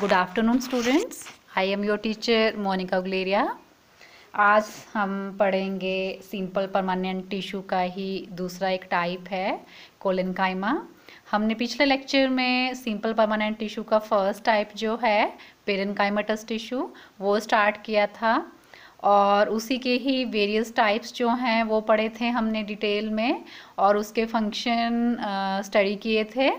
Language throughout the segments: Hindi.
Good afternoon students I am your teacher Monika Guleria आज हम पढ़ेंगे सिंपल परमानेंट टिश्यू का ही दूसरा एक टाइप है कोलिनकाइमा हमने पिछले लेक्चर में सिंपल परमानेंट टिश्यू का फर्स्ट टाइप जो है पेरनकाइमाटस टिश्यू वो स्टार्ट किया था और उसी के ही वेरियस टाइप्स जो हैं वो पढ़े थे हमने डिटेल में और उसके फंक्शन स्टडी किए थे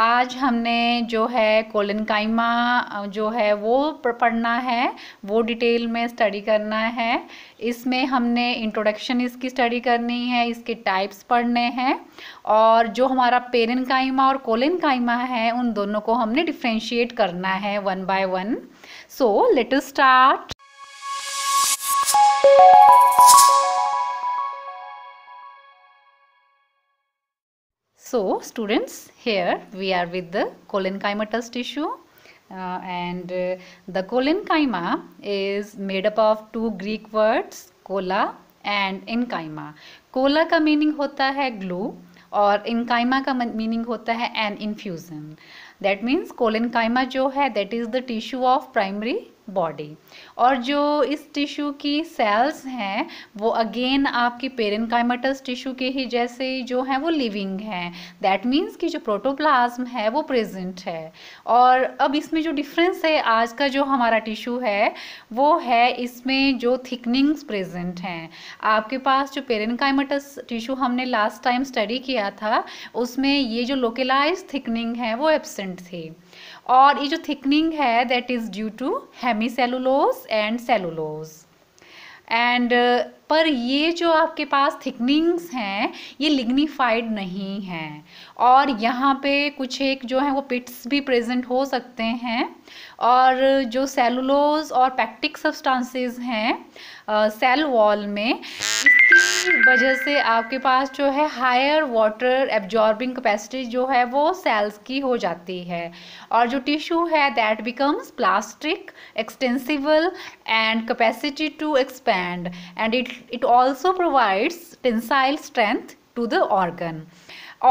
आज हमने जो है कोलिन काइमा जो है वो पढ़ना है वो डिटेल में स्टडी करना है इसमें हमने इंट्रोडक्शन इसकी स्टडी करनी है इसके टाइप्स पढ़ने हैं और जो हमारा पेरिन काइमा और कोलिन काइमा है उन दोनों को हमने डिफ्रेंशिएट करना है one by one so let start So students here we are with the test tissue uh, and uh, the cholenchyma is made up of two Greek words kola and enchyma. Kola ka meaning hota hai glue और इनकाइमा का मीनिंग होता है an infusion that means collenchyma जो है that is the tissue of primary body और जो इस टिश्यू की सेल्स हैं वो अगेन आपकी पेरेनकाइमेटस टिश्यू के ही जैसे जो हैं वो लिविंग हैं दैट मीन्स कि जो प्रोटोप्लाज्म है वो प्रेजेंट है और अब इसमें जो डिफरेंस है आज का जो हमारा टिश्यू है वो है इसमें जो थिकनिंग्स प्रेजेंट हैं आपके पास जो पेरेनकाइमेटस टिश्यू हमने लास्ट टाइम स्टडी किया था उसमें ये जो लोकेलाइज थिकनिंग है वो एबसेंट थी और ये जो थिकनिंग है that is due to hemicellulose and cellulose and पर ये जो आपके पास थिकनिंग्स हैं ये लिग्निफाइड नहीं हैं और यहाँ पे कुछ एक जो है वो पिट्स भी प्रेजेंट हो सकते हैं और जो सेलुलोज और पैक्टिक सब्सटेंसेस हैं सेल uh, वॉल में वजह से आपके पास जो है हायर वाटर एब्जॉर्बिंग कैपेसिटी जो है वो सेल्स की हो जाती है और जो टिश्यू है that becomes plastic extensible and capacity to expand and it it also provides tensile strength to the organ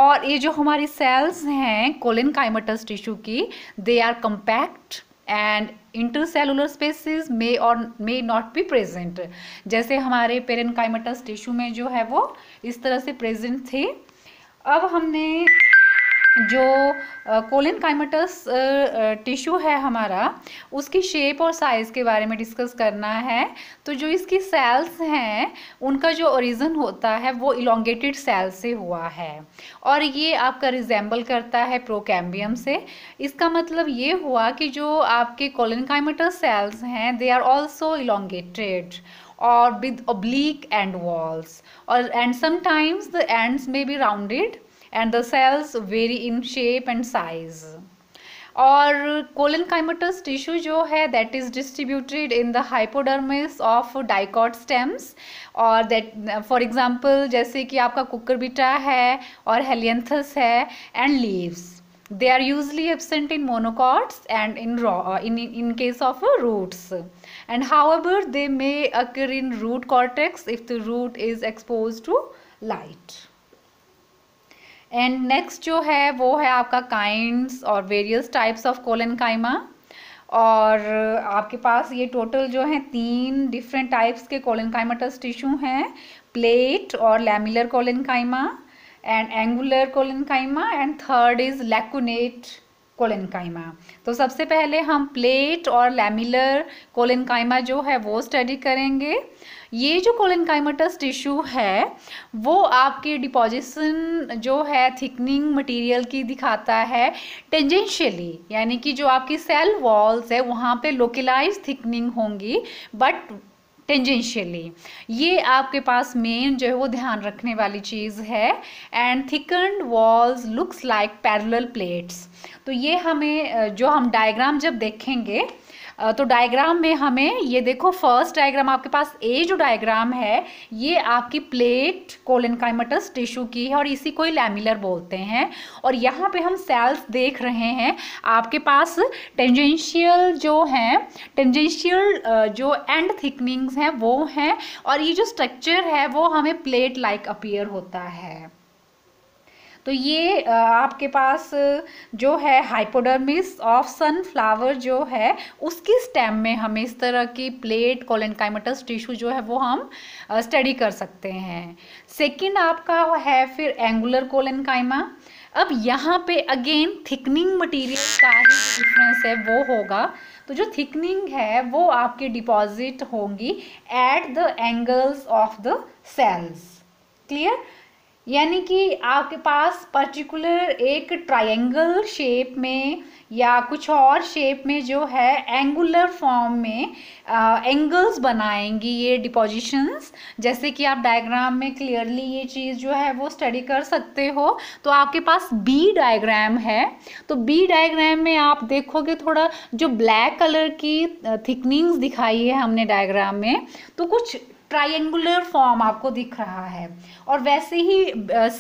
और ये जो हमारी सेल्स हैं कोलिन काइमेटस टिश्यू की they are compact and intercellular spaces may और मे नॉट बी प्रेजेंट जैसे हमारे पेरेंकाइमेटस टिश्यू में जो है वो इस तरह से प्रेजेंट थे अब हमने जो कोलिन काइमेटस टिश्यू है हमारा उसकी शेप और साइज़ के बारे में डिस्कस करना है तो जो इसकी सेल्स हैं उनका जो ओरिजन होता है वो इलोंगेटेड सेल से हुआ है और ये आपका रिजेंबल करता है प्रोकैम्बियम से इसका मतलब ये हुआ कि जो आपके कोलिन काइमेटस सेल्स हैं दे आर ऑल्सो इलोंगेटेड और विद ओब्लिक एंड वॉल्स और and sometimes the ends may be rounded and the cells vary in shape and size और कोलनकाइमेटस टिश्यू जो है that is distributed in the hypodermis of dicot stems और दैट फॉर एग्जांपल जैसे कि आपका कुकरबिटा है और हेलियंथस है and leaves they are usually absent in monocots and in uh, in in case of roots and however they may occur in root cortex if the root is exposed to light and next जो है वो है आपका काइंड्स और various types of collenchyma और आपके पास ये टोटल जो है तीन डिफरेंट टाइप्स के कोलन काइमाटस टिश्यू हैं प्लेट और lamellar collenchyma and angular collenchyma and third is lacunate collenchyma तो सबसे पहले हम प्लेट और लैमिलर कोलेनकाइमा जो है वो स्टडी करेंगे ये जो कोलेनकाइमाटस टिश्यू है वो आपके डिपोजिशन जो है थिकनिंग मटेरियल की दिखाता है टेंजेंशियली यानी कि जो आपकी सेल वॉल्स है वहाँ पे लोकलाइज थिकनिंग होंगी बट टेंजेंशियली ये आपके पास मेन जो है वो ध्यान रखने वाली चीज़ है and thickened walls looks like parallel plates तो ये हमें जो हम डायग्राम जब देखेंगे तो डायग्राम में हमें ये देखो फर्स्ट डायग्राम आपके पास ए जो डायग्राम है ये आपकी प्लेट कोलेनकाइमटस टिश्यू की है और इसी को ही लैमिलर बोलते हैं और यहाँ पे हम सेल्स देख रहे हैं आपके पास टेंजेंशियल जो हैं टेंजेंशियल जो एंड थिकनिंग्स हैं वो हैं और ये जो स्ट्रक्चर है वो हमें प्लेट लाइक अपीयर होता है तो ये आपके पास जो है हाइपोडर्मिस ऑफ सनफ्लावर जो है उसकी स्टेम में हमें इस तरह की प्लेट कोलेनकाइमेटस टिश्यू जो है वो हम स्टडी कर सकते हैं सेकंड आपका है फिर एंगुलर कोलेनकाइमा अब यहाँ पे अगेन थिकनिंग मटेरियल का ही डिफरेंस है वो होगा तो जो थिकनिंग है वो आपके डिपॉजिट होंगी at the angles of the cells clear यानी कि आपके पास पर्टिकुलर एक ट्रायंगल शेप में या कुछ और शेप में जो है एंगुलर फॉर्म में एंगल्स बनाएंगी ये डिपोजिशंस जैसे कि आप डायग्राम में क्लियरली ये चीज़ जो है वो स्टडी कर सकते हो तो आपके पास बी डायग्राम है तो बी डायग्राम में आप देखोगे थोड़ा जो ब्लैक कलर की थिकनिंग्स दिखाई है हमने डायग्राम में तो कुछ ट्रायंगुलर फॉर्म आपको दिख रहा है और वैसे ही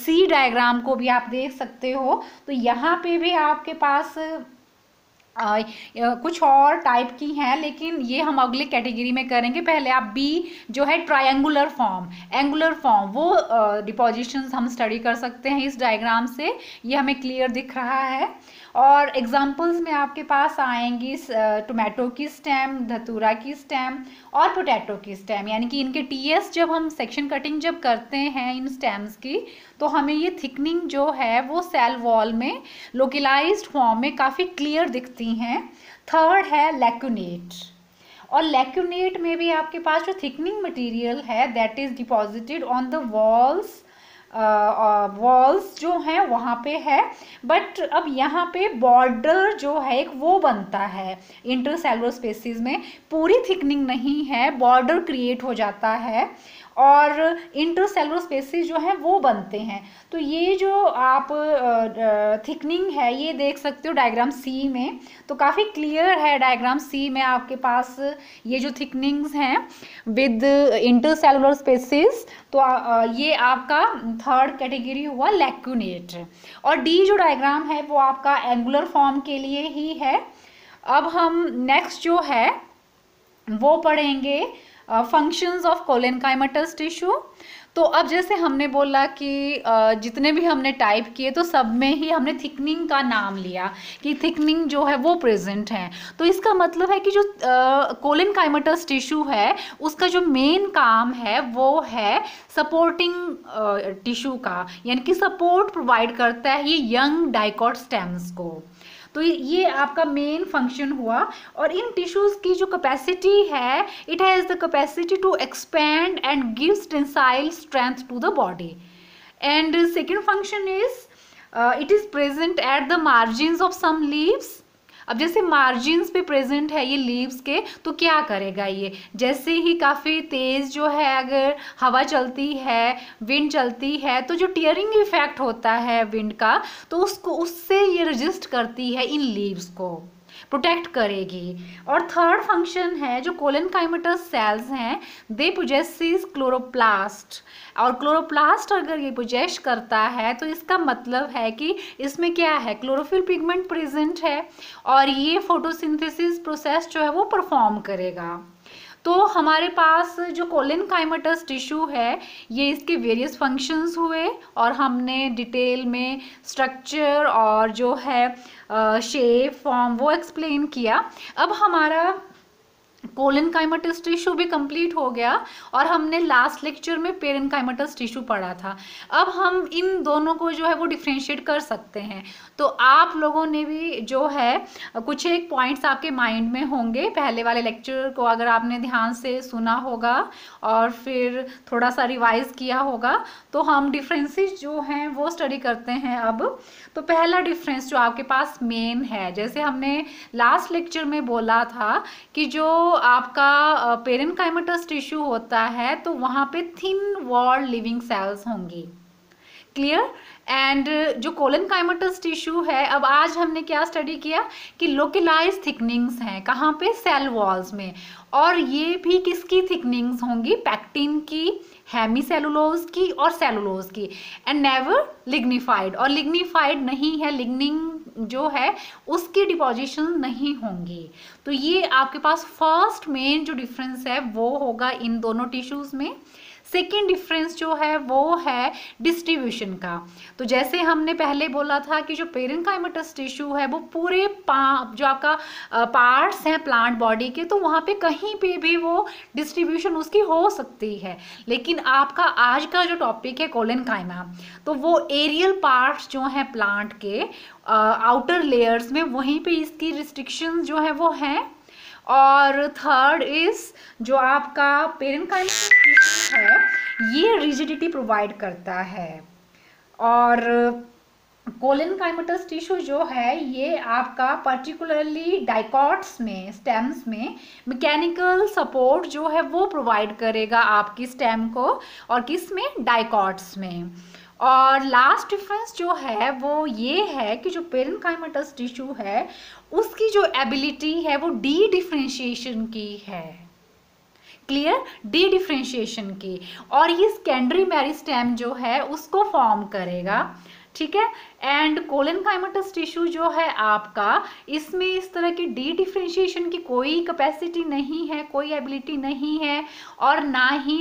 सी डायग्राम को भी आप देख सकते हो तो यहाँ पे भी आपके पास आ, कुछ और टाइप की हैं लेकिन ये हम अगले कैटेगरी में करेंगे पहले आप बी जो है ट्रायंगुलर फॉर्म एंगुलर फॉर्म वो डिपोजिशंस हम स्टडी कर सकते हैं इस डायग्राम से ये हमें क्लियर दिख रहा है और एग्जांपल्स में आपके पास आएंगी टोमेटो की स्टेम धतूरा की स्टेम और पोटैटो की स्टेम यानी कि इनके टीएस जब हम सेक्शन कटिंग जब करते हैं इन स्टेम्स की तो हमें ये थिकनिंग जो है वो सेल वॉल में लोकलाइज्ड फॉर्म में काफ़ी क्लियर दिखती हैं थर्ड है लैक्यूनेट और लैक्यूनेट में भी आपके पास जो थिकनिंग मटेरियल है that is deposited on the walls walls जो हैं वहाँ पे है बट अब यहाँ पे बॉर्डर जो है एक वो बनता है इंटरसेलुलर स्पेसिस में पूरी थिकनिंग नहीं है बॉर्डर क्रिएट हो जाता है और इंटरसेलुलर स्पेसिस जो हैं वो बनते हैं तो ये जो आप थिकनिंग है ये देख सकते हो डायग्राम सी में तो काफ़ी क्लियर है डायग्राम सी में आपके पास ये जो थिकनिंग्स हैं विद इंटरसेलुलर स्पेसिस तो ये आपका थर्ड कैटेगरी हुआ लैक्यूनेट और डी जो डायग्राम है वो आपका एंगुलर फॉर्म के लिए ही है अब हम नेक्स्ट जो है वो पढ़ेंगे फंक्शंस ऑफ कोलेनकाइमाटस टिश्यू तो अब जैसे हमने बोला कि जितने भी हमने टाइप किए तो सब में ही हमने थिकनिंग का नाम लिया कि थिकनिंग जो है वो प्रेजेंट है तो इसका मतलब है कि जो कोलिन काइमेटस टिश्यू है उसका जो मेन काम है वो है सपोर्टिंग टिश्यू का यानी कि सपोर्ट प्रोवाइड करता है ये यंग डाइकॉट स्टेम्स को तो ये आपका मेन फंक्शन हुआ और इन टिश्यूज़ की जो कैपेसिटी है it has the capacity to expand and gives tensile strength to the body and second function is it is present at the margin of some leaves अब जैसे मार्जिन पे प्रेजेंट है ये लीव्स के तो क्या करेगा ये जैसे ही काफ़ी तेज़ जो है अगर हवा चलती है विंड चलती है तो जो टियरिंग इफेक्ट होता है विंड का तो उसको उससे ये रजिस्ट करती है इन लीव्स को प्रोटेक्ट करेगी और थर्ड फंक्शन है जो कोलेनकाइमेटस सेल्स हैं दे पोजेसिस क्लोरोप्लास्ट और क्लोरोप्लास्ट अगर ये पोजेस करता है तो इसका मतलब है कि इसमें क्या है क्लोरोफिल पिगमेंट प्रेजेंट है और ये फोटोसिंथेसिस प्रोसेस जो है वो परफॉर्म करेगा तो हमारे पास जो कोलिन काइमेटस टिश्यू है ये इसके वेरियस फंक्शंस हुए और हमने डिटेल में स्ट्रक्चर और जो है शेप फॉर्म वो एक्सप्लेन किया अब हमारा पोलिनकाइमाटस टिश्यू भी कंप्लीट हो गया और हमने लास्ट लेक्चर में पेरेनकाइमाटस टिश्यू पढ़ा था अब हम इन दोनों को जो है वो डिफ्रेंशिएट कर सकते हैं तो आप लोगों ने भी जो है कुछ एक पॉइंट्स आपके माइंड में होंगे पहले वाले लेक्चर को अगर आपने ध्यान से सुना होगा और फिर थोड़ा सा रिवाइज किया होगा तो हम डिफ्रेंसेज जो हैं वो स्टडी करते हैं अब तो पहला डिफ्रेंस जो आपके पास मेन है जैसे हमने लास्ट लेक्चर में बोला था कि जो आपका पेरेनकाइमेटस टिश्यू होता है तो वहाँ पे थिन वॉल लिविंग सेल्स होंगी क्लियर एंड जो कोलन काइमेटस टिश्यू है अब आज हमने क्या स्टडी किया कि लोकलाइज थिकनिंग्स हैं कहाँ पे सेल वॉल्स में और ये भी किसकी थिकनिंग्स होंगी पैक्टिन की हैमी सेलुलोज की और सेलुलोज की एंड नेवर लिग्निफाइड और लिग्निफाइड नहीं है लिग्निंग जो है उसकी डिपोजिशन नहीं होंगी तो ये आपके पास फर्स्ट मेन जो डिफरेंस है वो होगा इन दोनों टिश्यूज़ में सेकेंड डिफरेंस जो है वो है डिस्ट्रीब्यूशन का तो जैसे हमने पहले बोला था कि जो पेरेंट काइमेटस टिश्यू है वो पूरे जो आपका पार्ट्स हैं प्लांट बॉडी के तो वहाँ पे कहीं पे भी वो डिस्ट्रीब्यूशन उसकी हो सकती है लेकिन आपका आज का जो टॉपिक है कोलन तो वो एरियल पार्ट्स जो हैं प्लांट के आउटर लेयर्स में वहीं पे इसकी रिस्ट्रिक्शंस जो है वो हैं और थर्ड इज जो आपका पेरेंट काइंड है ये रिजिडिटी प्रोवाइड करता है और कोलिन काइमेटस टिश्यू जो है ये आपका पर्टिकुलरली डाइकॉट्स में स्टेम्स में मैकेनिकल सपोर्ट जो है वो प्रोवाइड करेगा आपकी स्टेम को और किस में डाइकॉट्स में और लास्ट डिफरेंस जो है वो ये है कि जो पेरेंकाइमेटस टिश्यू है उसकी जो एबिलिटी है वो डी डिफ्रेंशिएशन की है क्लियर डी डिफ्रेंशिएशन की और ये सेकेंडरी मेरिस्टेम जो है उसको फॉर्म करेगा ठीक है एंड काइमेटस टिश्यू जो है आपका इसमें इस तरह की डी डिफ्रेंशिएशन की कोई कैपेसिटी नहीं है कोई एबिलिटी नहीं है और ना ही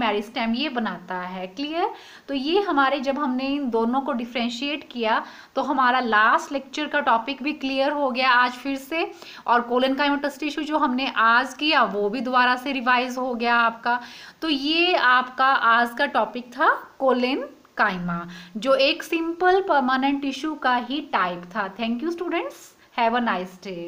मैरिज टाइम ये बनाता है क्लियर तो ये हमारे जब हमने इन दोनों को डिफ्रेंशिएट किया तो हमारा लास्ट लेक्चर का टॉपिक भी क्लियर हो गया आज फिर से और काइमेटस टिश्यू जो हमने आज किया वो भी दोबारा से रिवाइज हो गया आपका तो ये आपका आज का टॉपिक था कोलिन काइमा जो एक सिंपल परमानेंट टिश्यू का ही टाइप था thank you students have a nice day